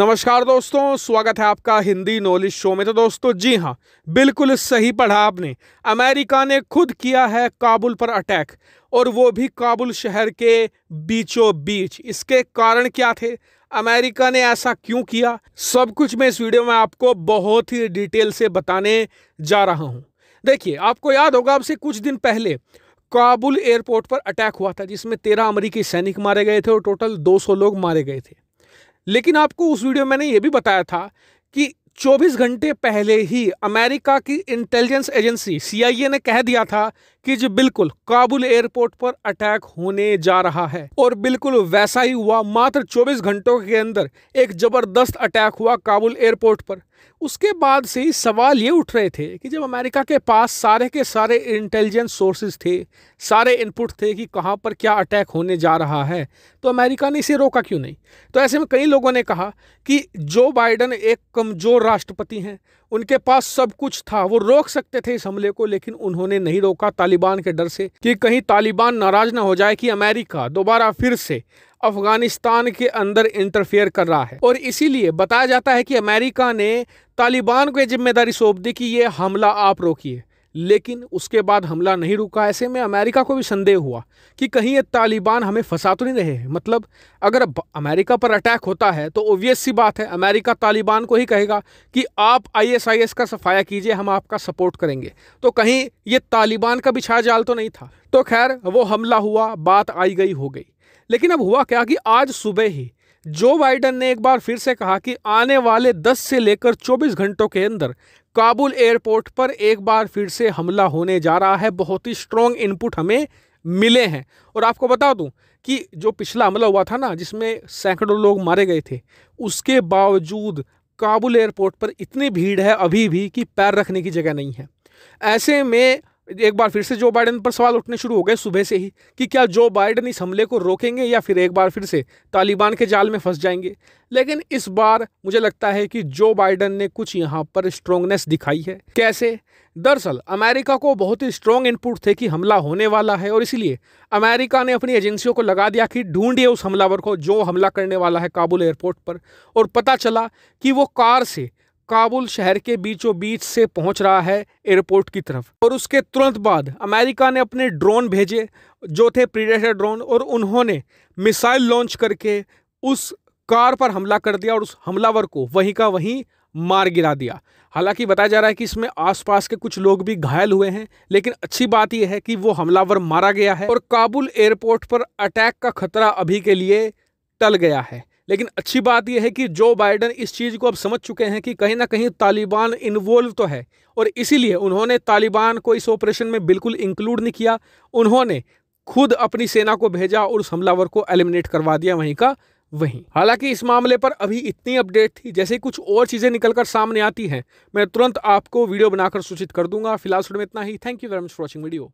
नमस्कार दोस्तों स्वागत है आपका हिंदी नॉलेज शो में तो दोस्तों जी हाँ बिल्कुल सही पढ़ा आपने अमेरिका ने खुद किया है काबुल पर अटैक और वो भी काबुल शहर के बीचों बीच इसके कारण क्या थे अमेरिका ने ऐसा क्यों किया सब कुछ मैं इस वीडियो में आपको बहुत ही डिटेल से बताने जा रहा हूँ देखिए आपको याद होगा आपसे कुछ दिन पहले काबुल एयरपोर्ट पर अटैक हुआ था जिसमें तेरह अमरीकी सैनिक मारे गए थे और टोटल दो लोग मारे गए थे लेकिन आपको उस वीडियो में मैंने ये भी बताया था कि 24 घंटे पहले ही अमेरिका की इंटेलिजेंस एजेंसी सीआईए ने कह दिया था कि जी बिल्कुल काबुल एयरपोर्ट पर अटैक होने जा रहा है और बिल्कुल वैसा ही हुआ मात्र 24 घंटों के अंदर एक जबरदस्त अटैक हुआ काबुल एयरपोर्ट पर उसके बाद से ही सवाल ये उठ रहे थे कि जब अमेरिका के पास सारे के सारे इंटेलिजेंस सोर्सेज थे सारे इनपुट थे कि कहाँ पर क्या अटैक होने जा रहा है तो अमेरिका ने इसे रोका क्यों नहीं तो ऐसे में कई लोगों ने कहा कि जो बाइडन एक कमज़ोर राष्ट्रपति हैं उनके पास सब कुछ था वो रोक सकते थे इस हमले को लेकिन उन्होंने नहीं रोका तालिबान के डर से कि कहीं तालिबान नाराज ना हो जाए कि अमेरिका दोबारा फिर से अफगानिस्तान के अंदर इंटरफेयर कर रहा है और इसीलिए बताया जाता है कि अमेरिका ने तालिबान को जिम्मेदारी सौंप दी कि ये हमला आप रोकिए लेकिन उसके बाद हमला नहीं रुका ऐसे में अमेरिका को भी संदेह हुआ कि कहीं ये तालिबान हमें फंसा तो नहीं रहे हैं मतलब अगर अमेरिका पर अटैक होता है तो ओबियस सी बात है अमेरिका तालिबान को ही कहेगा कि आप आईएसआईएस का सफाया कीजिए हम आपका सपोर्ट करेंगे तो कहीं ये तालिबान का बिछा जाल तो नहीं था तो खैर वो हमला हुआ बात आई गई हो गई लेकिन अब हुआ क्या कि आज सुबह ही जो बाइडन ने एक बार फिर से कहा कि आने वाले 10 से लेकर 24 घंटों के अंदर काबुल एयरपोर्ट पर एक बार फिर से हमला होने जा रहा है बहुत ही स्ट्रॉन्ग इनपुट हमें मिले हैं और आपको बता दूं कि जो पिछला हमला हुआ था ना जिसमें सैकड़ों लोग मारे गए थे उसके बावजूद काबुल एयरपोर्ट पर इतनी भीड़ है अभी भी कि पैर रखने की जगह नहीं है ऐसे में एक बार फिर से जो बाइडन पर सवाल उठने शुरू हो गए सुबह से ही कि क्या जो बाइडन इस हमले को रोकेंगे या फिर एक बार फिर से तालिबान के जाल में फंस जाएंगे लेकिन इस बार मुझे लगता है कि जो बाइडन ने कुछ यहाँ पर स्ट्रोंगनेस दिखाई है कैसे दरअसल अमेरिका को बहुत ही स्ट्रॉन्ग इनपुट थे कि हमला होने वाला है और इसलिए अमेरिका ने अपनी एजेंसियों को लगा दिया कि ढूंढिए उस हमलावर को जो हमला करने वाला है काबुल एयरपोर्ट पर और पता चला कि वो कार से काबुल शहर के बीचों बीच से पहुंच रहा है एयरपोर्ट की तरफ और उसके तुरंत बाद अमेरिका ने अपने ड्रोन भेजे जो थे प्रीडेटर ड्रोन और उन्होंने मिसाइल लॉन्च करके उस कार पर हमला कर दिया और उस हमलावर को वहीं का वहीं मार गिरा दिया हालांकि बताया जा रहा है कि इसमें आसपास के कुछ लोग भी घायल हुए हैं लेकिन अच्छी बात यह है कि वो हमलावर मारा गया है और काबुल एयरपोर्ट पर अटैक का खतरा अभी के लिए टल गया है लेकिन अच्छी बात यह है कि जो बाइडन इस चीज़ को अब समझ चुके हैं कि कहीं ना कहीं तालिबान इन्वॉल्व तो है और इसीलिए उन्होंने तालिबान को इस ऑपरेशन में बिल्कुल इंक्लूड नहीं किया उन्होंने खुद अपनी सेना को भेजा और उस हमलावर को एलिमिनेट करवा दिया वहीं का वहीं हालांकि इस मामले पर अभी इतनी अपडेट थी जैसे कुछ और चीज़ें निकलकर सामने आती हैं मैं तुरंत आपको वीडियो बनाकर सूचित कर दूंगा फिलहाल में इतना ही thank you very much for watching video